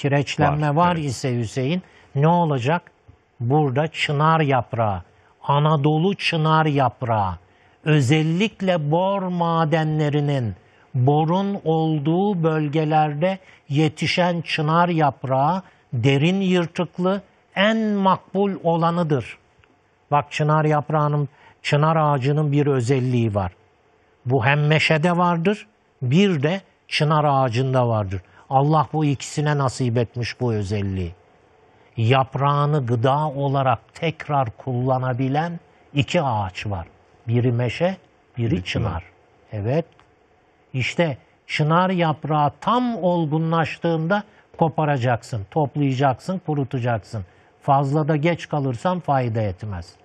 kireçlenme var, var evet. ise Hüseyin ne olacak? Burada çınar yaprağı, Anadolu çınar yaprağı, özellikle bor madenlerinin borun olduğu bölgelerde yetişen çınar yaprağı derin yırtıklı en makbul olanıdır. Bak çınar yaprağının, çınar ağacının bir özelliği var. Bu hem meşede vardır, bir de çınar ağacında vardır. Allah bu ikisine nasip etmiş bu özelliği. Yaprağını gıda olarak tekrar kullanabilen iki ağaç var. Biri meşe, biri Bir çınar. çınar. Evet. İşte çınar yaprağı tam olgunlaştığında koparacaksın, toplayacaksın, kurutacaksın. Fazla da geç kalırsan fayda etmez.